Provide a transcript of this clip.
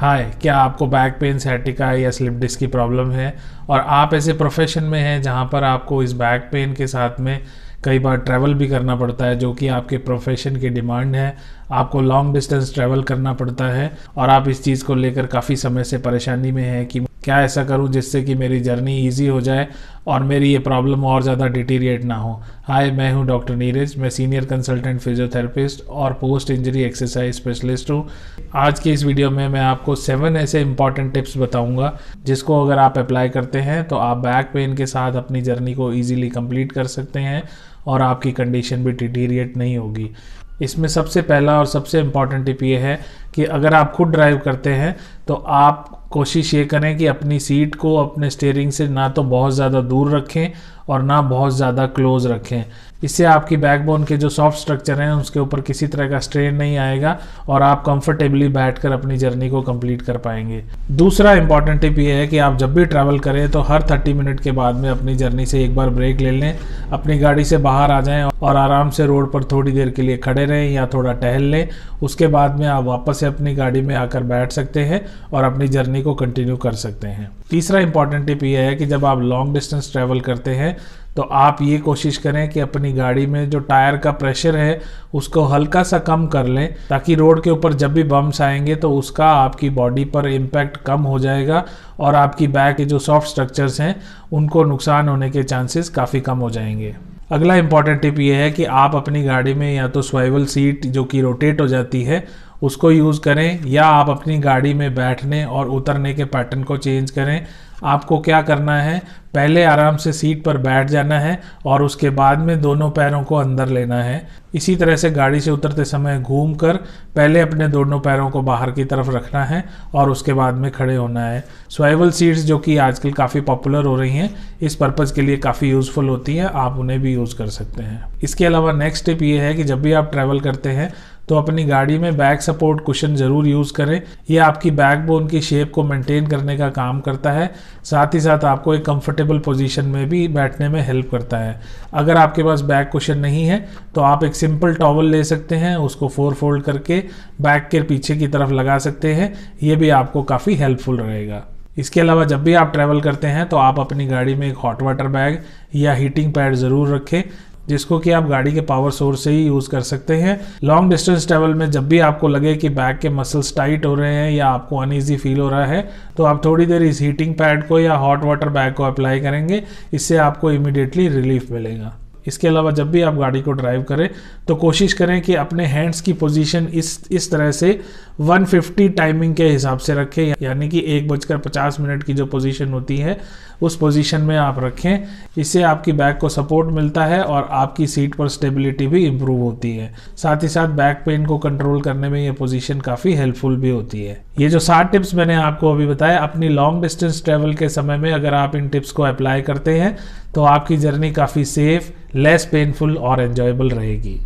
हाय क्या आपको back pain सैटिका या स्लिप डिस्क की प्रॉब्लम है और आप ऐसे प्रोफेशन में हैं जहां पर आपको इस बैक पेन के साथ में कई बार ट्रैवल भी करना पड़ता है जो कि आपके प्रोफेशन की डिमांड है आपको लॉन्ग डिस्टेंस ट्रैवल करना पड़ता है और आप इस चीज़ को लेकर काफ़ी समय से परेशानी में हैं कि क्या ऐसा करूं जिससे कि मेरी जर्नी इजी हो जाए और मेरी ये प्रॉब्लम और ज़्यादा डिटीरिएट ना हो हाय मैं हूं डॉक्टर नीरज मैं सीनियर कंसल्टेंट फिजियोथेरेपिस्ट और पोस्ट इंजरी एक्सरसाइज स्पेशलिस्ट हूं आज के इस वीडियो में मैं आपको सेवन ऐसे इंपॉर्टेंट टिप्स बताऊंगा जिसको अगर आप अप्लाई करते हैं तो आप बैक पेन के साथ अपनी जर्नी को ईजिली कम्प्लीट कर सकते हैं और आपकी कंडीशन भी डिटीरिएट नहीं होगी इसमें सबसे पहला और सबसे इम्पॉर्टेंट टिप ये है कि अगर आप खुद ड्राइव करते हैं तो आप कोशिश ये करें कि अपनी सीट को अपने स्टेयरिंग से ना तो बहुत ज़्यादा दूर रखें और ना बहुत ज़्यादा क्लोज रखें इससे आपकी बैकबोन के जो सॉफ्ट स्ट्रक्चर हैं उसके ऊपर किसी तरह का स्ट्रेन नहीं आएगा और आप कंफर्टेबली बैठकर अपनी जर्नी को कंप्लीट कर पाएंगे दूसरा इंपॉर्टेंट टिप ये है कि आप जब भी ट्रैवल करें तो हर 30 मिनट के बाद में अपनी जर्नी से एक बार ब्रेक ले लें अपनी गाड़ी से बाहर आ जाएँ और आराम से रोड पर थोड़ी देर के लिए खड़े रहें या थोड़ा टहल लें उसके बाद में आप वापस से अपनी गाड़ी में आकर बैठ सकते हैं और अपनी जर्नी जर्नी को कंटिन्यू कर सकते हैं तीसरा इंपॉर्टेंट टिप यह है कि जब आप लॉन्ग डिस्टेंस ट्रैवल करते हैं तो आप ये कोशिश करें कि अपनी गाड़ी में जो टायर का प्रेशर है उसको हल्का सा कम कर लें ताकि रोड के ऊपर जब भी बम्स आएंगे तो उसका आपकी बॉडी पर इम्पैक्ट कम हो जाएगा और आपकी बैक के जो सॉफ्ट स्ट्रक्चर्स हैं उनको नुकसान होने के चांसेस काफ़ी कम हो जाएंगे अगला इंपॉर्टेंट टिप ये है कि आप अपनी गाड़ी में या तो स्वाइवल सीट जो कि रोटेट हो जाती है उसको यूज़ करें या आप अपनी गाड़ी में बैठने और उतरने के पैटर्न को चेंज करें आपको क्या करना है पहले आराम से सीट पर बैठ जाना है और उसके बाद में दोनों पैरों को अंदर लेना है इसी तरह से गाड़ी से उतरते समय घूम कर पहले अपने दोनों पैरों को बाहर की तरफ रखना है और उसके बाद में खड़े होना है स्वाइवल सीट्स जो कि आजकल काफ़ी पॉपुलर हो रही हैं इस पर्पज़ के लिए काफ़ी यूज़फुल होती हैं आप उन्हें भी यूज़ कर सकते हैं इसके अलावा नेक्स्ट टिप ये है कि जब भी आप ट्रैवल करते हैं तो अपनी गाड़ी में बैक सपोर्ट कुशन ज़रूर यूज़ करें ये आपकी बैक बोन की शेप को मेंटेन करने का काम करता है साथ ही साथ आपको एक कंफर्टेबल पोजीशन में भी बैठने में हेल्प करता है अगर आपके पास बैक कुशन नहीं है तो आप एक सिंपल टॉवल ले सकते हैं उसको फोर फोल्ड करके बैक के पीछे की तरफ लगा सकते हैं ये भी आपको काफ़ी हेल्पफुल रहेगा इसके अलावा जब भी आप ट्रैवल करते हैं तो आप अपनी गाड़ी में एक हॉट वाटर बैग या हीटिंग पैड ज़रूर रखें जिसको कि आप गाड़ी के पावर सोर्स से ही यूज़ कर सकते हैं लॉन्ग डिस्टेंस ट्रैवल में जब भी आपको लगे कि बैक के मसल्स टाइट हो रहे हैं या आपको अनईजी फील हो रहा है तो आप थोड़ी देर इस हीटिंग पैड को या हॉट वाटर बैग को अप्लाई करेंगे इससे आपको इमिडिएटली रिलीफ मिलेगा इसके अलावा जब भी आप गाड़ी को ड्राइव करें तो कोशिश करें कि अपने हैंड्स की पोजीशन इस इस तरह से 150 टाइमिंग के हिसाब से रखें यानी कि एक बजकर पचास मिनट की जो पोजीशन होती है उस पोजीशन में आप रखें इससे आपकी बैक को सपोर्ट मिलता है और आपकी सीट पर स्टेबिलिटी भी इम्प्रूव होती है साथ ही साथ बैक पेन को कंट्रोल करने में ये पोजीशन काफ़ी हेल्पफुल भी होती है ये जो सात टिप्स मैंने आपको अभी बताया अपनी लॉन्ग डिस्टेंस ट्रेवल के समय में अगर आप इन टिप्स को अप्लाई करते हैं तो आपकी जर्नी काफ़ी सेफ़ लेस पेनफुल और एन्जॉयबल रहेगी